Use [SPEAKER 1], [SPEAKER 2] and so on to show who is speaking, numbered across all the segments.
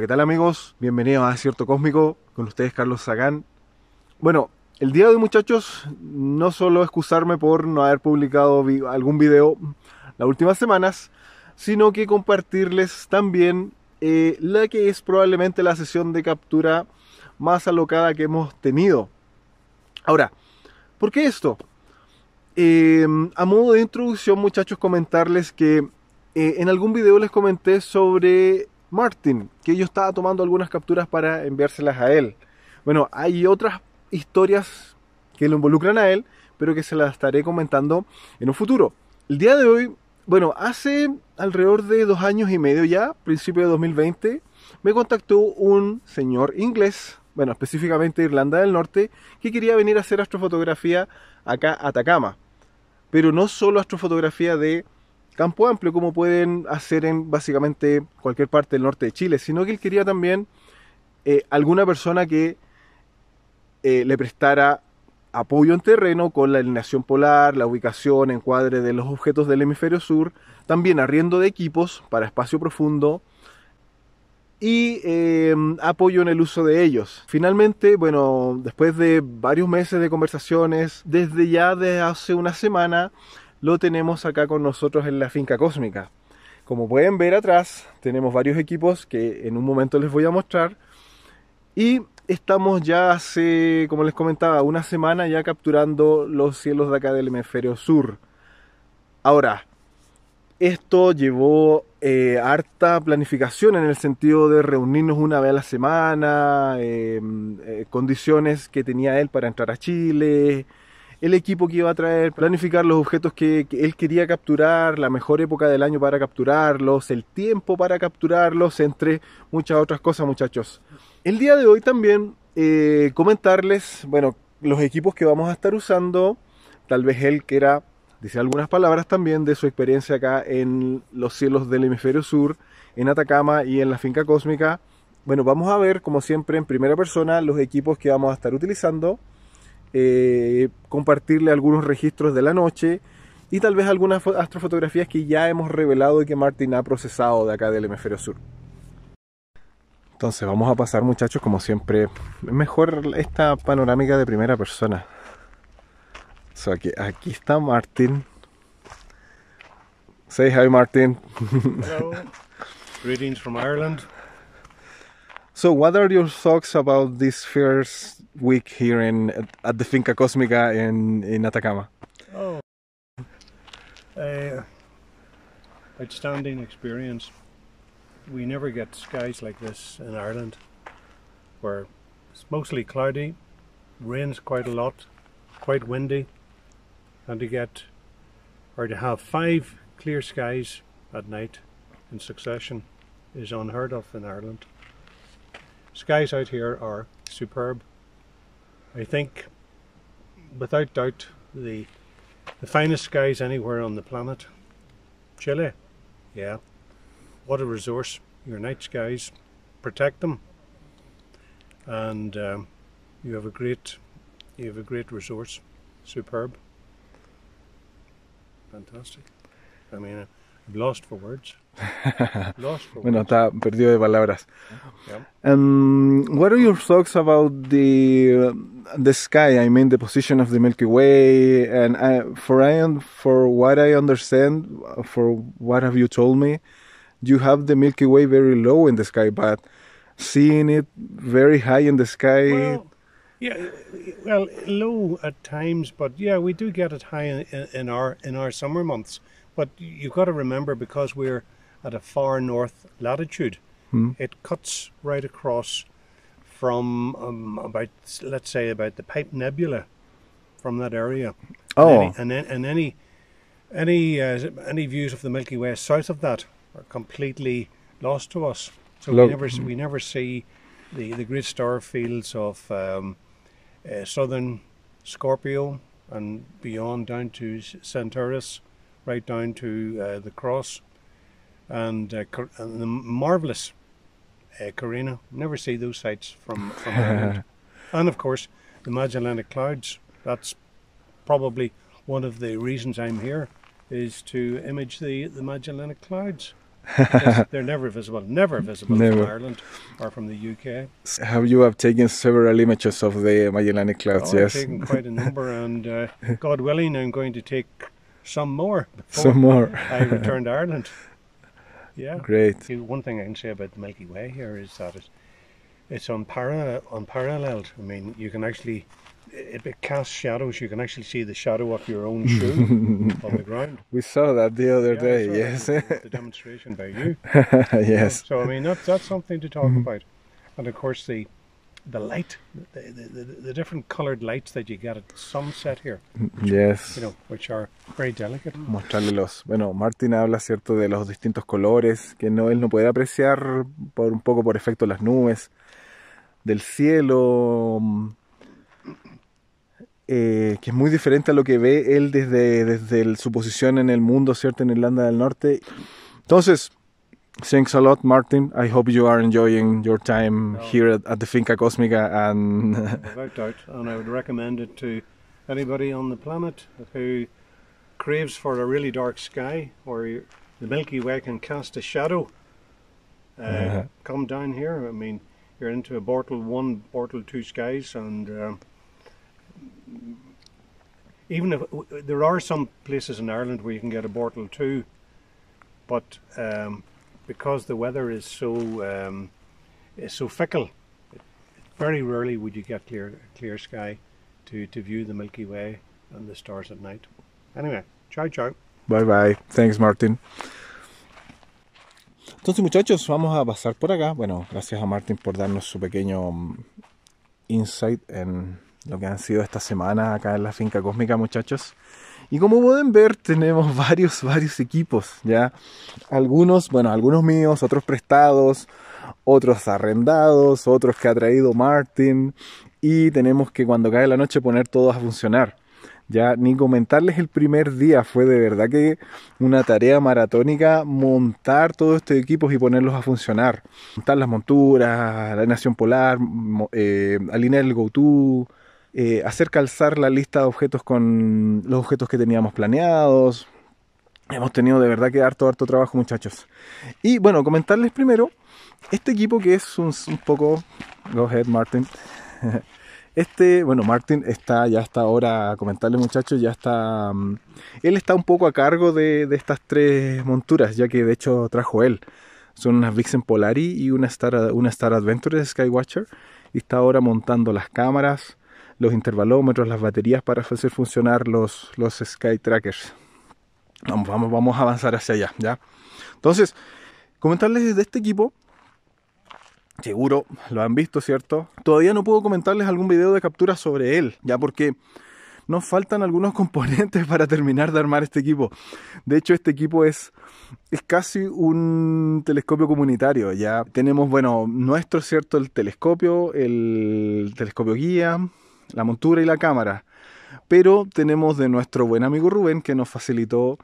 [SPEAKER 1] ¿qué tal amigos? Bienvenidos a Cierto Cósmico, con ustedes Carlos Sagan Bueno, el día de hoy muchachos, no solo excusarme por no haber publicado algún video las últimas semanas, sino que compartirles también eh, la que es probablemente la sesión de captura más alocada que hemos tenido. Ahora, ¿por qué esto? Em, a modo de introducción, muchachos, comentarles que eh, en algún video les comenté sobre Martin, que yo estaba tomando algunas capturas para enviárselas a él. Bueno, hay otras historias que lo involucran a él, pero que se las estaré comentando en un futuro. El día de hoy, bueno, hace alrededor de dos años y medio ya, principio de 2020, me contactó un señor inglés, bueno, específicamente de Irlanda del Norte, que quería venir a hacer astrofotografía acá a Atacama. Pero no solo astrofotografía de campo amplio, como pueden hacer en básicamente cualquier parte del norte de Chile, sino que él quería también eh, alguna persona que eh, le prestara apoyo en terreno con la alineación polar, la ubicación, encuadre de los objetos del hemisferio sur, también arriendo de equipos para espacio profundo y em, apoyo en el uso de ellos. Finalmente, bueno, después de varios meses de conversaciones, desde ya de hace una semana, lo tenemos acá con nosotros en la finca cósmica. Como pueden ver atrás, tenemos varios equipos que en un momento les voy a mostrar. Y estamos ya hace, como les comentaba, una semana ya capturando los cielos de acá del hemisferio sur. Ahora, esto llevó eh, harta planificación en el sentido de reunirnos una vez a la semana, eh, eh, condiciones que tenía él para entrar a Chile, el equipo que iba a traer, planificar los objetos que, él quería capturar, la mejor época del año para capturarlos, el tiempo para capturarlos, entre muchas otras cosas muchachos. El día de hoy también eh, comentarles, bueno, los equipos que vamos a estar usando, tal vez él que era dice algunas palabras también de su experiencia acá en los cielos del hemisferio sur, en Atacama y en la finca cósmica. Bueno, vamos a ver, como siempre, en primera persona los equipos que vamos a estar utilizando. Eh, compartirle algunos registros de la noche y tal vez algunas astrofotografías que ya hemos revelado y que Martin ha procesado de acá del hemisferio sur. Entonces vamos a pasar muchachos, como siempre, mejor esta panorámica de primera persona. aquí, aquí está Martin. Say hi Martin. Hello.
[SPEAKER 2] Ireland.
[SPEAKER 1] So, what are your thoughts about this first week here in at, the Finca Cosmica in in Atacama?
[SPEAKER 2] Oh, uh, outstanding experience. We never get skies like this in Ireland, where it's mostly cloudy, rains quite a lot, quite windy, and to get or to have five clear skies at night in succession is unheard of in Ireland. Skies out here are superb. I think, without doubt, the, the finest skies anywhere on the planet. Chile, yeah. What a resource. Your night skies, protect them. And um, you have a great, you have a great resource. Superb. Fantastic. I mean, Lost for words. Lost for bueno, words.
[SPEAKER 1] está perdido de palabras. Um, what are your thoughts about the uh, the sky? I mean, the position of the Milky Way, and I, for I for what I understand, for what have you told me, you have the Milky Way very low in the sky, but seeing it very high in the sky. Well,
[SPEAKER 2] yeah, well, low at times, but yeah, we do get it high in, in our in our summer months. But you've got to remember because we're at a far north latitude, hmm. it cuts right across from um, about, let's say, about the Pipe Nebula from that area. Oh. And any, and, any any uh, any views of the Milky Way south of that are completely lost to us. So Look. we never hmm. we never see the, the great star fields of um, uh, southern Scorpio and beyond down to Centaurus right down to uh, the cross and, uh, and the marvelous uh, Carina. Never see those sights from, from Ireland. and of course, the Magellanic Clouds. That's probably one of the reasons I'm here is to image the, the Magellanic Clouds. they're never visible, never visible never. from Ireland or from the UK.
[SPEAKER 1] Have you have taken several images of the Magellanic Clouds? Oh, yes, I've taken
[SPEAKER 2] quite a number, and uh, God willing, I'm going to take some more. Some more. I returned to Ireland. Yeah. Great. One thing I can say about the Milky Way here is that it's, it's unparalleled, unparalleled. I mean, you can actually, it, it casts shadows. You can actually see the shadow of your own shoe on the ground. We saw that the other yeah, day, yes. the demonstration by you. yes. So, I mean, that, that's something to talk mm-hmm. about. And of course, the the light, the, the, the, different colored lights that you get at sunset here. Yes. You know, which are very delicate.
[SPEAKER 1] Bueno, Martin habla, ¿cierto?, de los distintos colores que no, él no puede apreciar por un poco por efecto las nubes, del cielo. Mm, eh, que es muy diferente a lo que ve él desde, desde su posición en el mundo, ¿cierto?, en Irlanda del Norte. Entonces, thanks a lot, Martin. I hope you are enjoying your time here at, at, the Finca Cosmica. And
[SPEAKER 2] without doubt, and I would recommend it to anybody on the planet who craves for a really dark sky where the Milky Way can cast a shadow. Uh, yeah. Uh-huh. Come down here. I mean, you're into a Bortle One, Bortle Two skies, and um, even if there are some places in Ireland where you can get a Bortle Two, but um, because the weather is so um, is so fickle, very rarely would you get clear clear sky to, to view the Milky Way and the stars at night. Anyway, ciao ciao.
[SPEAKER 1] Bye bye. Thanks Martin. Entonces muchachos, vamos a pasar por acá. Bueno, gracias a Martin por darnos su pequeño um, insight en lo que han sido estas semanas acá en la finca cósmica, muchachos. Y como pueden ver, tenemos varios, varios equipos, ¿ya? Algunos, bueno, algunos míos, otros prestados, otros arrendados, otros que ha traído Martin. Y tenemos que cuando cae la noche poner todos a funcionar. Ya ni comentarles el primer día, fue de verdad que una tarea maratónica montar todos este equipos y ponerlos a funcionar. Montar las monturas, la nación polar, eh, alinear el go eh, hacer calzar la lista de objetos con los objetos que teníamos planeados. Hemos tenido de verdad que harto, harto trabajo, muchachos. Y bueno, comentarles primero este equipo que es un, poco. Go ahead, Martin. Este, bueno, Martin está, ya hasta ahora, comentarle muchachos, ya está, mm, él está un poco a cargo de, estas tres monturas, ya que de hecho trajo él. Son unas Vixen Polari y una Star, una Star Adventure Skywatcher. Y está ahora montando las cámaras, los intervalómetros, las baterías para hacer funcionar los, los sky trackers. Vamos, vamos, a avanzar hacia allá, ¿ya? Entonces, comentarles de este equipo, seguro lo han visto, ¿cierto? Todavía no puedo comentarles algún video de captura sobre él, ya porque nos faltan algunos componentes para terminar de armar este equipo. De hecho, este equipo es, es casi un telescopio comunitario. Ya tenemos, bueno, nuestro, ¿cierto? El telescopio, el telescopio guía, la montura y la cámara. Pero tenemos de nuestro buen amigo Rubén que nos facilitó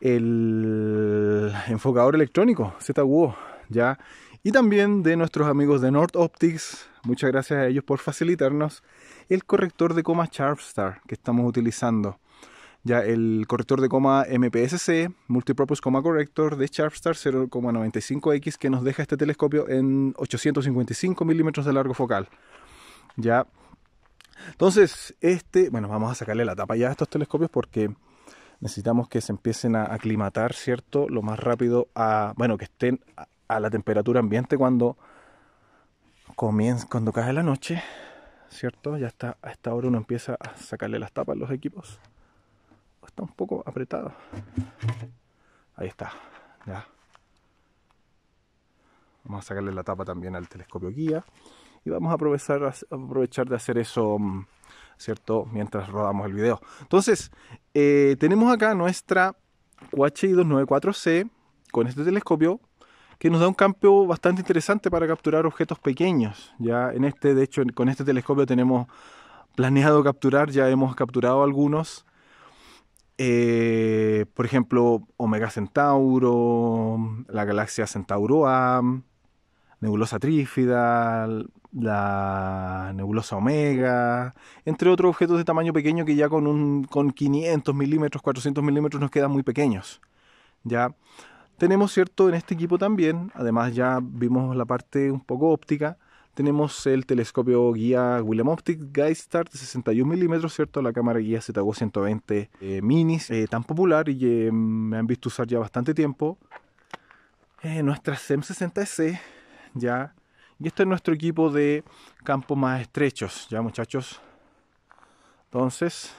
[SPEAKER 1] el enfocador electrónico ZWO, ¿ya? Y también de nuestros amigos de North Optics, muchas gracias a ellos por facilitarnos el corrector de coma Sharpstar que estamos utilizando. Ya el corrector de coma MPSC, Multipurpose Coma Corrector de Sharpstar 0,95X que nos deja este telescopio en 855 milímetros de largo focal. Ya entonces, este, bueno, vamos a sacarle la tapa ya a estos telescopios porque necesitamos que se empiecen a aclimatar, ¿cierto? Lo más rápido a, bueno, que estén a la temperatura ambiente cuando cuando cae la noche, ¿cierto? Ya está, a esta hora uno empieza a sacarle las tapas a los equipos. Está un poco apretado. Ahí está, ya. Vamos a sacarle la tapa también al telescopio guía y vamos a aprovechar, aprovechar de hacer eso, mm, ¿cierto? Mientras rodamos el video. Entonces, eh, tenemos acá nuestra QHI-294C con este telescopio que nos da un campo bastante interesante para capturar objetos pequeños. Ya en este, de hecho, con este telescopio tenemos planeado capturar, ya hemos capturado algunos. Eh, por ejemplo, Omega Centauro, la galaxia Centauro A, Nebulosa Trífida, la nebulosa Omega, entre otros objetos de tamaño pequeño que ya con, un, con 500 milímetros, 400 milímetros nos quedan muy pequeños. Ya tenemos, ¿cierto? En este equipo también, además ya vimos la parte un poco óptica, tenemos el telescopio guía William Optic Geistart de 61 milímetros, ¿cierto? La cámara guía zw 120 eh, minis, eh, tan popular y eh, me han visto usar ya bastante tiempo. nuestra SEM60C, ya y este es nuestro equipo de campos más estrechos, ya muchachos. Entonces,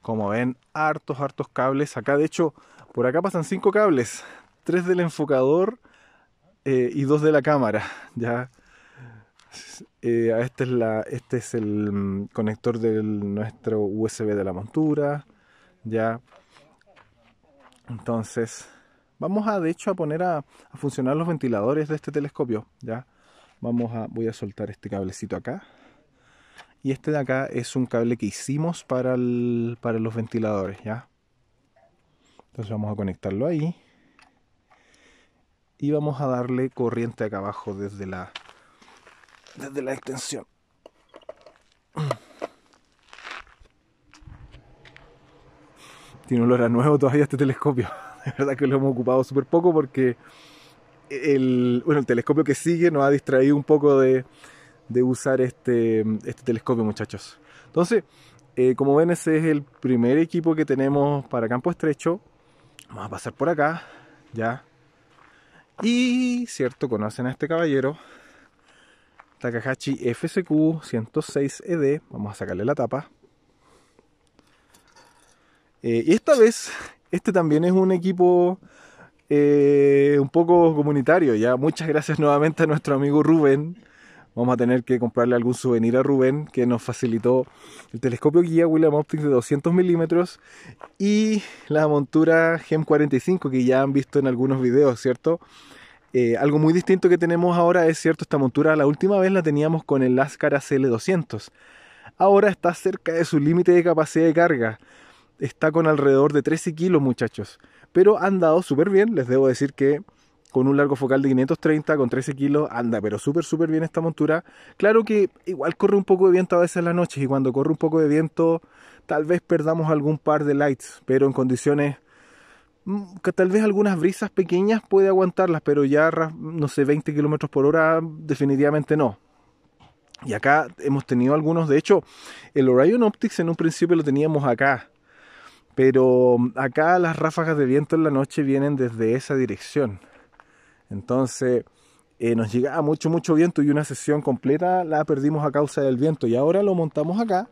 [SPEAKER 1] como ven, hartos, hartos cables. Acá, de hecho, por acá pasan cinco cables. Tres del enfocador eh, y dos de la cámara. Ya. Eh, este, es la, este es el mm, conector de nuestro USB de la montura. Ya. Entonces, vamos a de hecho a poner a, a funcionar los ventiladores de este telescopio. Ya vamos a, voy a soltar este cablecito acá. Y este de acá es un cable que hicimos para, el, para los ventiladores, ¿ya? Entonces vamos a conectarlo ahí. Y vamos a darle corriente acá abajo desde la, desde la extensión. Tiene un olor a nuevo todavía este telescopio. De verdad que lo hemos ocupado súper poco porque el, bueno, el telescopio que sigue nos ha distraído un poco de, usar este, este, telescopio, muchachos. Entonces, eh, como ven, ese es el primer equipo que tenemos para campo estrecho. Vamos a pasar por acá, ya. Y, cierto, conocen a este caballero. Takahashi FSQ 106ED. E Vamos a sacarle la tapa. Eh, y esta vez, este también es un equipo eh, un poco comunitario. Ya muchas gracias nuevamente a nuestro amigo Rubén. Vamos a tener que comprarle algún souvenir a Rubén que nos facilitó el telescopio guía William Optics de 200 milímetros y la montura GEM 45 que ya han visto en algunos videos, ¿cierto? Eh, algo muy distinto que tenemos ahora es cierto, esta montura la última vez la teníamos con el Lascar CL200. Ahora está cerca de su límite de capacidad de carga. Está con alrededor de 13 kilos, muchachos pero han dado súper bien. Les debo decir que con un largo focal de 530, con 13 kilos, anda, pero súper, súper bien esta montura. Claro que igual corre un poco de viento a veces en las noches y cuando corre un poco de viento, tal vez perdamos algún par de lights, pero en condiciones mm, que tal vez algunas brisas pequeñas puede aguantarlas, pero ya, no sé, 20 kilómetros por hora, definitivamente no. Y acá hemos tenido algunos, de hecho, el Orion Optics en un principio lo teníamos acá, pero mm, acá las ráfagas de viento en la noche vienen desde esa dirección. Entonces eh, nos llegaba mucho, mucho viento y una sesión completa la perdimos a causa del viento. Y ahora lo montamos acá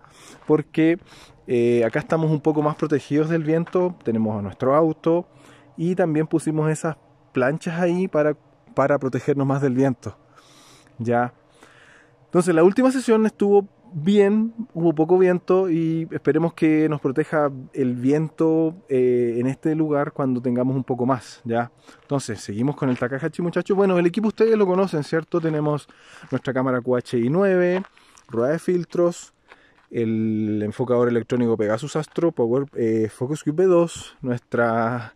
[SPEAKER 1] porque eh, acá estamos un poco más protegidos del viento. Tenemos a nuestro auto y también pusimos esas planchas ahí para, para protegernos más del viento. Ya. Entonces la última sesión estuvo bien, hubo poco viento y esperemos que nos proteja el viento eh, en este lugar cuando tengamos un poco más, ¿ya? Entonces, seguimos con el Takahashi, muchachos. Bueno, el equipo ustedes lo conocen, ¿cierto? Tenemos nuestra cámara QHI9, rueda de filtros, el enfocador electrónico Pegasus Astro, Power eh, Focus QP2, nuestra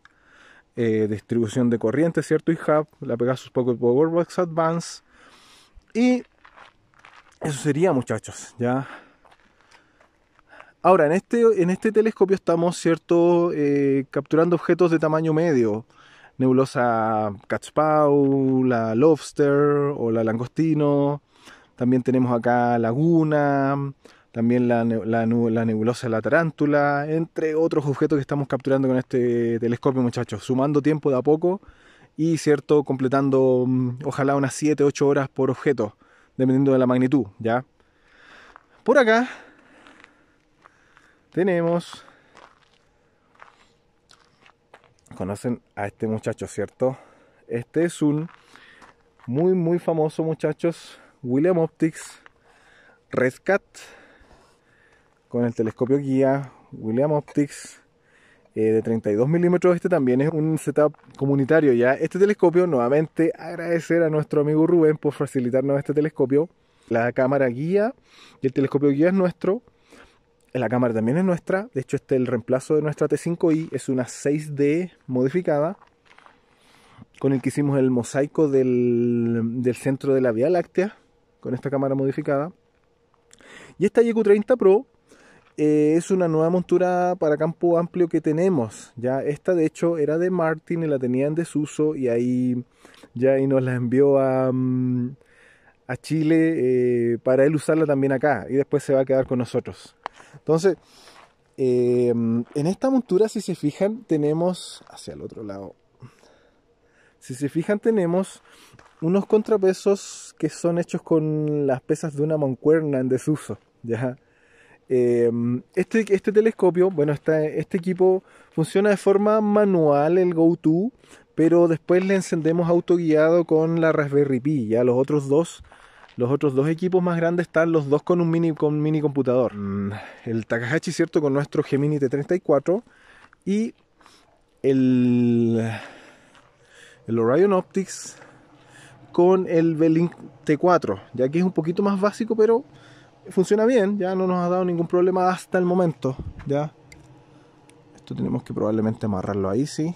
[SPEAKER 1] eh, distribución de corriente, ¿cierto? Y hub, la Pegasus Power Powerbox Advance y eso sería, muchachos, ya. Ahora, en este, en este telescopio estamos, ¿cierto?, eh, capturando objetos de tamaño medio. Nebulosa Catspaw, la Lobster o la Langostino. También tenemos acá Laguna, también la, la nebulosa la tarántula, entre otros objetos que estamos capturando con este telescopio, muchachos, sumando tiempo de a poco y, cierto, completando mm, ojalá unas 7, 8 horas por objeto dependiendo de la magnitud, ¿ya? Por acá tenemos... Conocen a este muchacho, ¿cierto? Este es un muy, muy famoso, muchachos. William Optics Rescat con el telescopio guía William Optics eh, de 32 milímetros. Este también es un setup comunitario ya. Este telescopio, nuevamente agradecer a nuestro amigo Rubén por facilitarnos este telescopio. La cámara guía y el telescopio guía es nuestro. La cámara también es nuestra. De hecho, este es el reemplazo de nuestra T5i. Es una 6D modificada con el que hicimos el mosaico del, del centro de la Vía Láctea con esta cámara modificada. Y esta YQ30 Pro eh, es una nueva montura para campo amplio que tenemos. Ya esta de hecho era de Martin y la tenía en desuso y ahí ya nos la envió a, mm, Chile eh, para él usarla también acá y después se va a quedar con nosotros. Entonces, eh, en esta montura si se fijan tenemos hacia el otro lado. Si se fijan tenemos unos contrapesos que son hechos con las pesas de una moncuerna en desuso, ya Em, este, este telescopio, bueno, este equipo funciona de forma manual, el GoTo, pero después le encendemos autoguiado con la Raspberry Pi. Ya los otros dos, los otros dos equipos más grandes están los dos con un mini, con mini computador. Mm, el Takahashi, cierto, con nuestro Gemini T34 y el, el Orion Optics con el Belink T4, ya que es un poquito más básico, pero funciona bien, ya no nos ha dado ningún problema hasta el momento, ya. Esto tenemos que probablemente amarrarlo ahí, sí.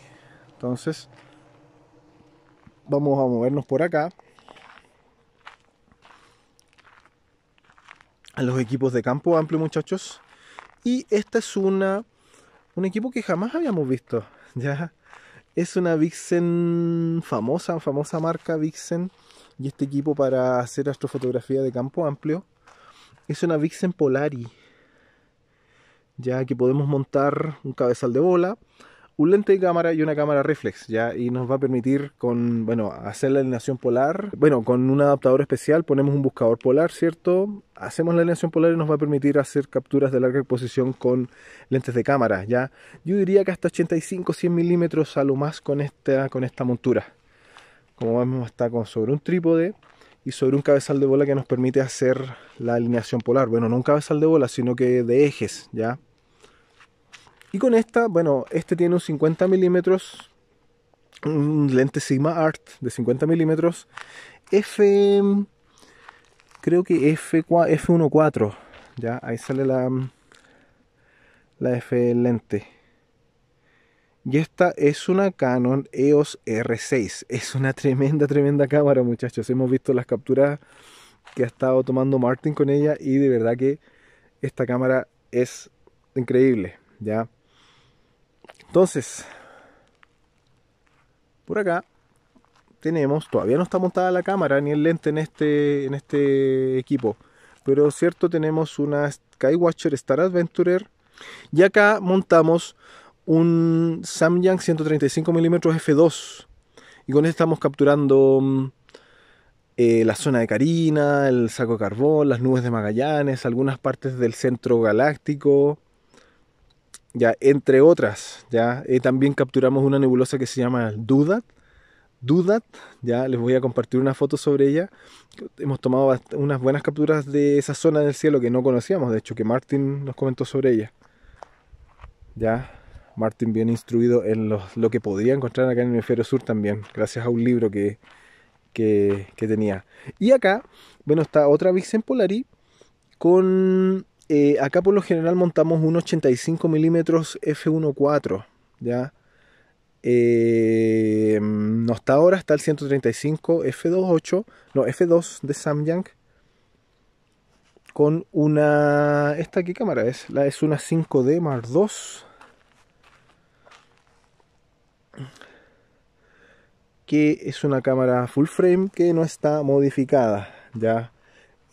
[SPEAKER 1] Entonces, vamos a movernos por acá. A los equipos de campo amplio, muchachos. Y esta es una un equipo que jamás habíamos visto, ya. Es una Vixen famosa, famosa marca Vixen. Y este equipo para hacer astrofotografía de campo amplio es una Vixen Polari, ya que podemos montar un cabezal de bola, un lente de cámara y una cámara reflex, ya, y nos va a permitir con, bueno, hacer la alineación polar, bueno, con un adaptador especial ponemos un buscador polar, ¿cierto? Hacemos la alineación polar y nos va a permitir hacer capturas de larga exposición con lentes de cámara, ya. Yo diría que hasta 85-100 milímetros a lo más con esta, con esta montura. Como vemos está con, sobre un trípode, y sobre un cabezal de bola que nos permite hacer la alineación polar. Bueno, no un cabezal de bola, sino que de ejes, ¿ya? Y con esta, bueno, este tiene un 50 milímetros, un lente Sigma Art de 50 milímetros, F, creo que F, F1.4, ya, ahí sale la, la F lente. Y esta es una Canon EOS R6. Es una tremenda, tremenda cámara, muchachos. Hemos visto las capturas que ha estado tomando Martin con ella y de verdad que esta cámara es increíble, ¿ya? Entonces, por acá tenemos, todavía no está montada la cámara ni el lente en este, en este equipo, pero cierto tenemos una Skywatcher Star Adventurer y acá montamos un Samyang 135 mm f2 y con esto estamos capturando mm, eh, la zona de Carina, el saco de carbón, las nubes de Magallanes, algunas partes del centro galáctico, ya entre otras. Ya eh, también capturamos una nebulosa que se llama Dudat. Dudat, ya les voy a compartir una foto sobre ella. Hemos tomado unas buenas capturas de esa zona del cielo que no conocíamos, de hecho que Martin nos comentó sobre ella. Ya. Martin bien instruido en lo, que podía encontrar acá en el hemisferio sur también, gracias a un libro que, tenía. Y acá, bueno, está otra en Polari con... Eh, acá por lo general montamos un 85 milímetros f1.4, ¿ya? Eh, no está ahora, está el 135 F28, no, F2 de Samyang. Con una. ¿Esta qué cámara es? La, es una 5D Mark 2 que es una cámara full frame que no está modificada ya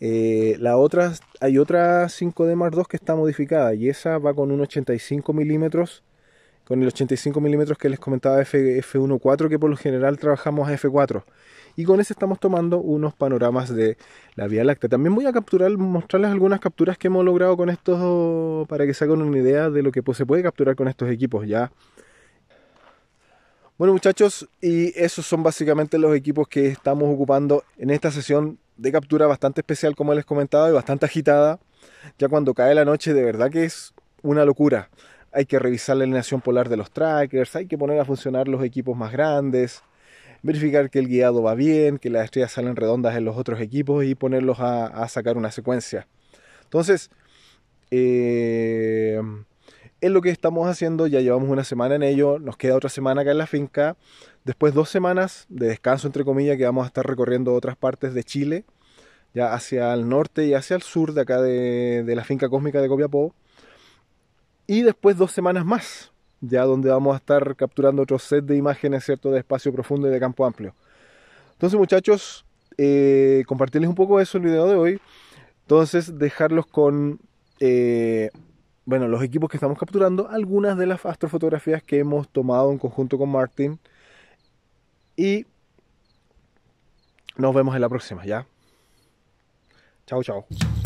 [SPEAKER 1] eh, la otra hay otra 5D Mark II que está modificada y esa va con un 85 milímetros con el 85 milímetros que les comentaba F, F1.4 que por lo general trabajamos a F4 y con ese estamos tomando unos panoramas de la Vía Láctea. También voy a capturar, mostrarles algunas capturas que hemos logrado con estos para que se hagan una idea de lo que se puede capturar con estos equipos ya bueno muchachos, y esos son básicamente los equipos que estamos ocupando en esta sesión de captura bastante especial, como les comentaba, y bastante agitada. Ya cuando cae la noche, de verdad que es una locura. Hay que revisar la alineación polar de los trackers, hay que poner a funcionar los equipos más grandes, verificar que el guiado va bien, que las estrellas salen redondas en los otros equipos y ponerlos a, sacar una secuencia. Entonces, eh, es lo que estamos haciendo, ya llevamos una semana en ello, nos queda otra semana acá en la finca, después dos semanas de descanso entre comillas que vamos a estar recorriendo otras partes de Chile, ya hacia el norte y hacia el sur de acá de, la finca cósmica de Copiapó, y después dos semanas más, ya donde vamos a estar capturando otro set de imágenes, ¿cierto?, de espacio profundo y de campo amplio. Entonces muchachos, eh, compartirles un poco eso el video de hoy, entonces dejarlos con... Eh, bueno, los equipos que estamos capturando, algunas de las astrofotografías que hemos tomado en conjunto con Martín. Y nos vemos en la próxima, ¿ya?
[SPEAKER 2] Chao, chao.